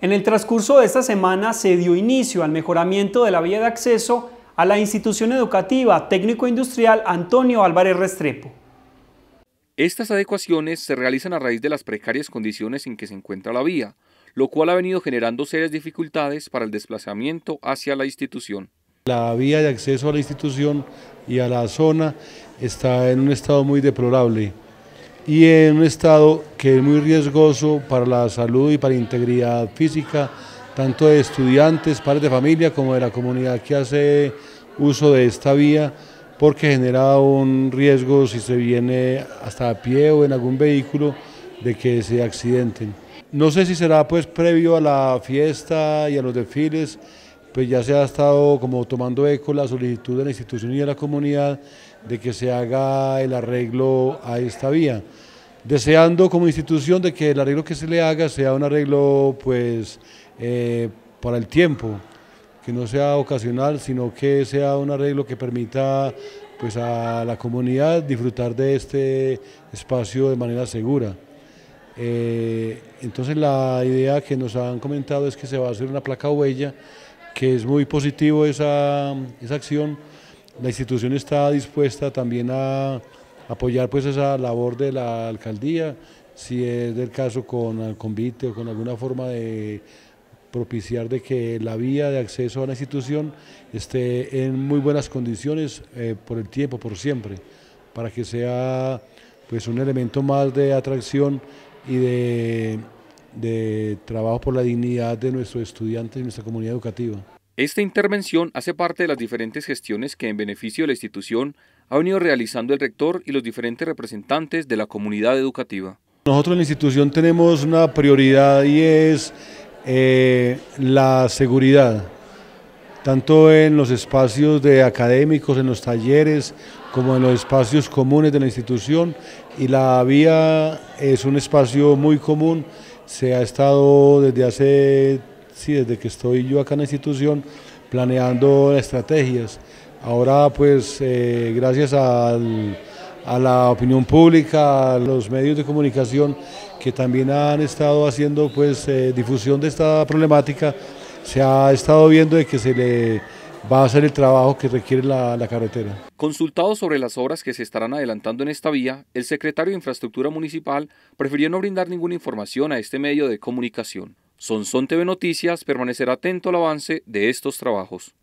En el transcurso de esta semana se dio inicio al mejoramiento de la vía de acceso a la institución educativa técnico-industrial Antonio Álvarez Restrepo. Estas adecuaciones se realizan a raíz de las precarias condiciones en que se encuentra la vía, lo cual ha venido generando serias dificultades para el desplazamiento hacia la institución. La vía de acceso a la institución y a la zona está en un estado muy deplorable y en un estado que es muy riesgoso para la salud y para la integridad física, tanto de estudiantes, padres de familia, como de la comunidad que hace uso de esta vía, porque genera un riesgo si se viene hasta a pie o en algún vehículo de que se accidenten. No sé si será pues previo a la fiesta y a los desfiles, pues ya se ha estado como tomando eco la solicitud de la institución y de la comunidad de que se haga el arreglo a esta vía, deseando como institución de que el arreglo que se le haga sea un arreglo pues eh, para el tiempo, que no sea ocasional, sino que sea un arreglo que permita pues a la comunidad disfrutar de este espacio de manera segura. Eh, entonces la idea que nos han comentado es que se va a hacer una placa huella que es muy positivo esa, acción. La institución está dispuesta también a apoyar pues esa labor de la alcaldía, si es del caso con el convite o con alguna forma de propiciar de que la vía de acceso a la institución esté en muy buenas condiciones eh, por el tiempo, por siempre, para que sea pues un elemento más de atracción y de de trabajo por la dignidad de nuestros estudiantes y nuestra comunidad educativa. Esta intervención hace parte de las diferentes gestiones que en beneficio de la institución ha venido realizando el rector y los diferentes representantes de la comunidad educativa. Nosotros en la institución tenemos una prioridad y es eh, la seguridad tanto en los espacios de académicos, en los talleres, como en los espacios comunes de la institución. Y la vía es un espacio muy común, se ha estado desde hace, sí, desde que estoy yo acá en la institución, planeando estrategias. Ahora pues eh, gracias a la opinión pública, a los medios de comunicación que también han estado haciendo pues eh, difusión de esta problemática, se ha estado viendo de que se le va a hacer el trabajo que requiere la, carretera. Consultado sobre las obras que se estarán adelantando en esta vía, el secretario de Infraestructura Municipal prefirió no brindar ninguna información a este medio de comunicación. Son TV Noticias permanecerá atento al avance de estos trabajos.